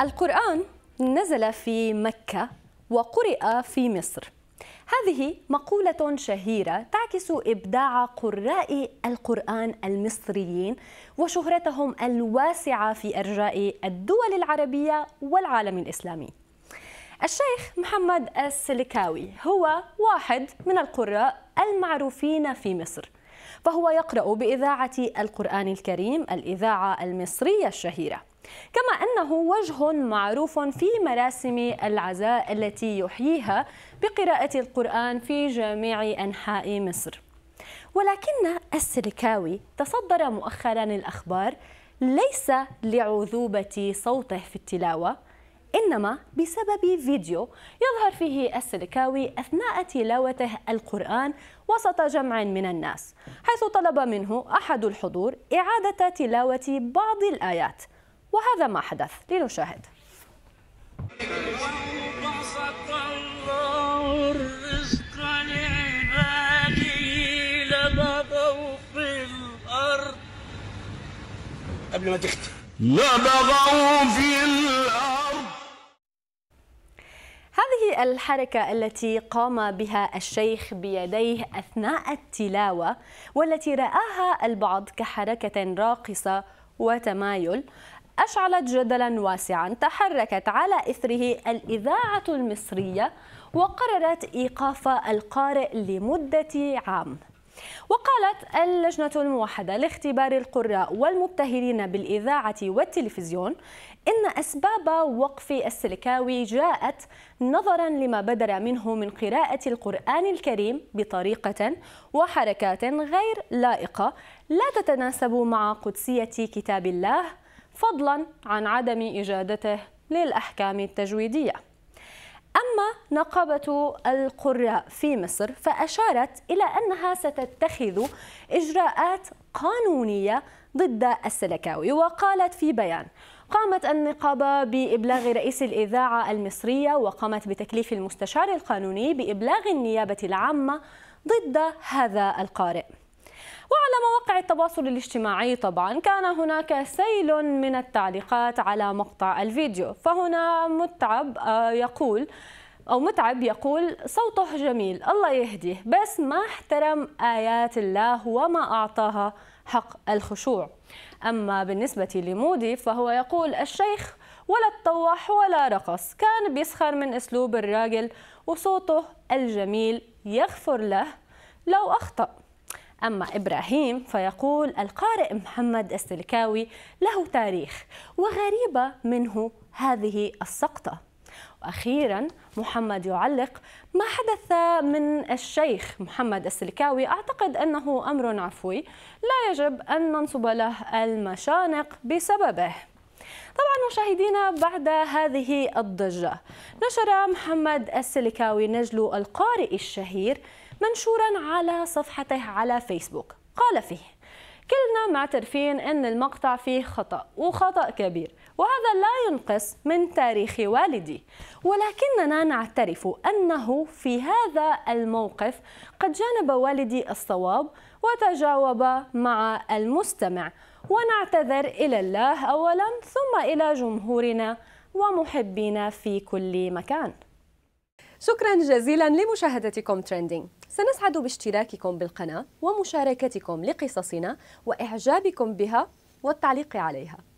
القرآن نزل في مكة وقرئ في مصر هذه مقولة شهيرة تعكس إبداع قراء القرآن المصريين وشهرتهم الواسعة في أرجاء الدول العربية والعالم الإسلامي. الشيخ محمد السلكاوي هو واحد من القراء المعروفين في مصر. فهو يقرأ بإذاعة القرآن الكريم الإذاعة المصرية الشهيرة. كما أنه وجه معروف في مراسم العزاء التي يحييها بقراءة القرآن في جميع أنحاء مصر ولكن السلكاوي تصدر مؤخرا الأخبار ليس لعذوبة صوته في التلاوة إنما بسبب فيديو يظهر فيه السلكاوي أثناء تلاوته القرآن وسط جمع من الناس حيث طلب منه أحد الحضور إعادة تلاوة بعض الآيات وهذا ما حدث لنشاهد قبل ما تختفي لبغوا في الأرض هذه الحركة التي قام بها الشيخ بيديه أثناء التلاوة والتي رآها البعض كحركة راقصة وتمايل أشعلت جدلا واسعا تحركت على إثره الإذاعة المصرية وقررت إيقاف القارئ لمدة عام وقالت اللجنة الموحدة لاختبار القراء والمبتهلين بالإذاعة والتلفزيون إن أسباب وقف السلكاوي جاءت نظرا لما بدر منه من قراءة القرآن الكريم بطريقة وحركات غير لائقة لا تتناسب مع قدسية كتاب الله فضلا عن عدم إجادته للأحكام التجويدية أما نقابة القراء في مصر فأشارت إلى أنها ستتخذ إجراءات قانونية ضد السلكاوي وقالت في بيان قامت النقابة بإبلاغ رئيس الإذاعة المصرية وقامت بتكليف المستشار القانوني بإبلاغ النيابة العامة ضد هذا القارئ وعلى مواقع التواصل الاجتماعي طبعا كان هناك سيل من التعليقات على مقطع الفيديو فهنا متعب آه، يقول أو متعب يقول صوته جميل الله يهديه بس ما احترم آيات الله وما أعطاها حق الخشوع أما بالنسبة لمودي فهو يقول الشيخ ولا تطوح ولا رقص كان بيسخر من أسلوب الراجل وصوته الجميل يغفر له لو أخطأ أما إبراهيم فيقول القارئ محمد السلكاوي له تاريخ وغريبة منه هذه السقطة واخيرا محمد يعلق ما حدث من الشيخ محمد السلكاوي اعتقد انه امر عفوي لا يجب ان ننصب له المشانق بسببه طبعا مشاهدينا بعد هذه الضجه نشر محمد السلكاوي نجل القارئ الشهير منشورا على صفحته على فيسبوك قال فيه كلنا معترفين أن المقطع فيه خطأ وخطأ كبير وهذا لا ينقص من تاريخ والدي ولكننا نعترف أنه في هذا الموقف قد جانب والدي الصواب وتجاوب مع المستمع ونعتذر إلى الله أولا ثم إلى جمهورنا ومحبينا في كل مكان شكرا جزيلا لمشاهدتكم ترندينج سنسعد باشتراككم بالقناة ومشاركتكم لقصصنا وإعجابكم بها والتعليق عليها